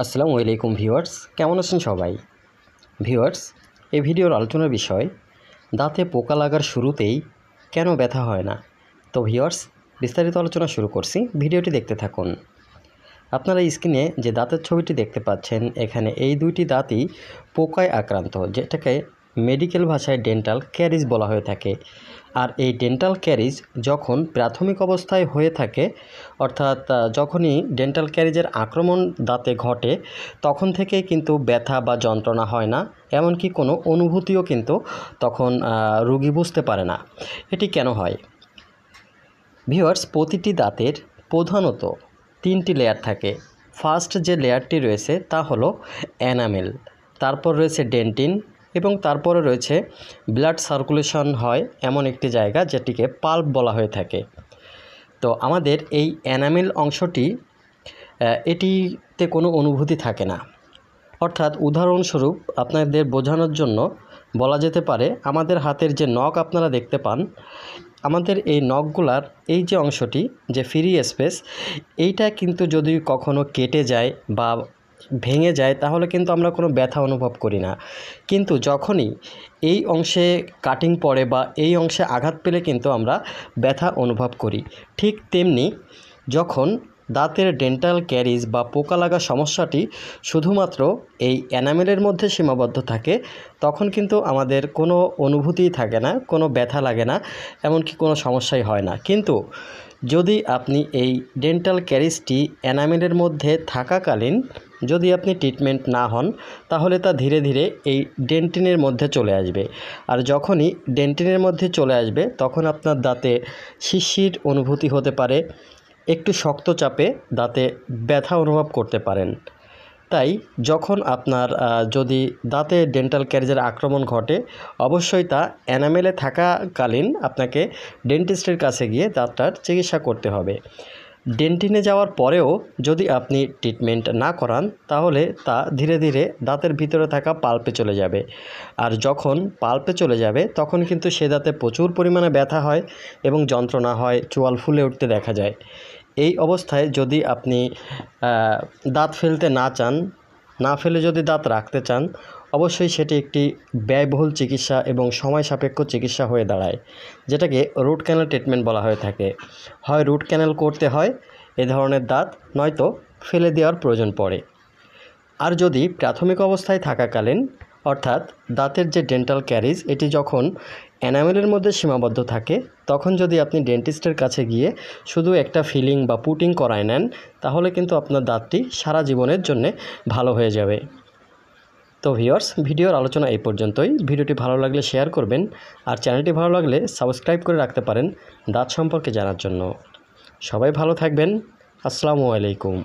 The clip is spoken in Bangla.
আসসালামু আলাইকুম ভিউয়ার্স কেমন আছেন সবাই ভিউয়ার্স এই ভিডিওর আলোচনার বিষয় দাঁতে পোকা লাগার শুরুতেই কেন ব্যথা হয় না তো ভিউয়ার্স বিস্তারিত আলোচনা শুরু করছি ভিডিওটি দেখতে থাকুন আপনারা স্ক্রিনে যে দাঁতের ছবিটি দেখতে পাচ্ছেন এখানে এই দুইটি দাঁতই পোকায় আক্রান্ত যেটাকে মেডিকেল ভাষায় ডেন্টাল ক্যারিজ বলা হয়ে থাকে আর এই ডেন্টাল ক্যারিজ যখন প্রাথমিক অবস্থায় হয়ে থাকে অর্থাৎ যখনই ডেন্টাল ক্যারিজের আক্রমণ দাঁতে ঘটে তখন থেকে কিন্তু ব্যথা বা যন্ত্রণা হয় না এমনকি কোনো অনুভূতিও কিন্তু তখন রুগী বুঝতে পারে না এটি কেন হয় ভিওয়ার্স প্রতিটি দাঁতের প্রধানত তিনটি লেয়ার থাকে ফার্স্ট যে লেয়ারটি রয়েছে তা হলো অ্যানামেল তারপর রয়েছে ডেন্টিন এবং তারপরে রয়েছে ব্লাড সার্কুলেশন হয় এমন একটি জায়গা যেটিকে পাল্প বলা হয়ে থাকে তো আমাদের এই অ্যানামেল অংশটি এটিতে কোনো অনুভূতি থাকে না অর্থাৎ উদাহরণস্বরূপ আপনাদের বোঝানোর জন্য বলা যেতে পারে আমাদের হাতের যে নখ আপনারা দেখতে পান আমাদের এই নখগুলার এই যে অংশটি যে ফ্রি স্পেস এইটা কিন্তু যদি কখনো কেটে যায় বা ভেঙে যায় তাহলে কিন্তু আমরা কোনো ব্যথা অনুভব করি না কিন্তু যখনই এই অংশে কাটিং পড়ে বা এই অংশে আঘাত পেলে কিন্তু আমরা ব্যথা অনুভব করি ঠিক তেমনি যখন দাঁতের ডেন্টাল ক্যারিজ বা পোকা লাগা সমস্যাটি শুধুমাত্র এই এনামেলের মধ্যে সীমাবদ্ধ থাকে তখন কিন্তু আমাদের কোনো অনুভূতিই থাকে না কোনো ব্যথা লাগে না এমনকি কোনো সমস্যাই হয় না কিন্তু যদি আপনি এই ডেন্টাল ক্যারিজটি এনামেলের মধ্যে থাকাকালীন যদি আপনি ট্রিটমেন্ট না হন তাহলে তা ধীরে ধীরে এই ডেন্টিনের মধ্যে চলে আসবে আর যখনই ডেন্টিনের মধ্যে চলে আসবে তখন আপনার দাঁতে শিশির অনুভূতি হতে পারে একটু শক্ত চাপে দাঁতে ব্যথা অনুভব করতে পারেন তাই যখন আপনার যদি দাঁতে ডেন্টাল ক্যারিজের আক্রমণ ঘটে অবশ্যই তা অ্যানামেলে থাকাকালীন আপনাকে ডেন্টিস্টের কাছে গিয়ে দাঁতটার চিকিৎসা করতে হবে ডেন্টিনে যাওয়ার পরেও যদি আপনি ট্রিটমেন্ট না করান তাহলে তা ধীরে ধীরে দাঁতের ভিতরে থাকা পাল্পে চলে যাবে আর যখন পাল্পে চলে যাবে তখন কিন্তু সে দাঁতে প্রচুর পরিমাণে ব্যথা হয় এবং যন্ত্রণা হয় চোয়াল ফুলে উঠতে দেখা যায় এই অবস্থায় যদি আপনি দাঁত ফেলতে না চান না ফেলে যদি দাঁত রাখতে চান অবশ্যই সেটি একটি ব্যয়বহুল চিকিৎসা এবং সময় সাপেক্ষ চিকিৎসা হয়ে দাঁড়ায় যেটাকে রুট ক্যানেল ট্রিটমেন্ট বলা হয়ে থাকে হয় রুট ক্যানেল করতে হয় এ ধরনের দাঁত নয়তো ফেলে দেওয়ার প্রয়োজন পড়ে আর যদি প্রাথমিক অবস্থায় থাকাকালীন অর্থাৎ দাঁতের যে ডেন্টাল ক্যারিজ এটি যখন অ্যানামেলের মধ্যে সীমাবদ্ধ থাকে তখন যদি আপনি ডেন্টিস্টের কাছে গিয়ে শুধু একটা ফিলিং বা পুটিং করায় নেন তাহলে কিন্তু আপনার দাঁতটি সারা জীবনের জন্যে ভালো হয়ে যাবে তো ভিওর্স ভিডিওর আলোচনা এই পর্যন্তই ভিডিওটি ভালো লাগলে শেয়ার করবেন আর চ্যানেলটি ভালো লাগলে সাবস্ক্রাইব করে রাখতে পারেন দাঁত সম্পর্কে জানার জন্য সবাই ভালো থাকবেন আসসালামু আলাইকুম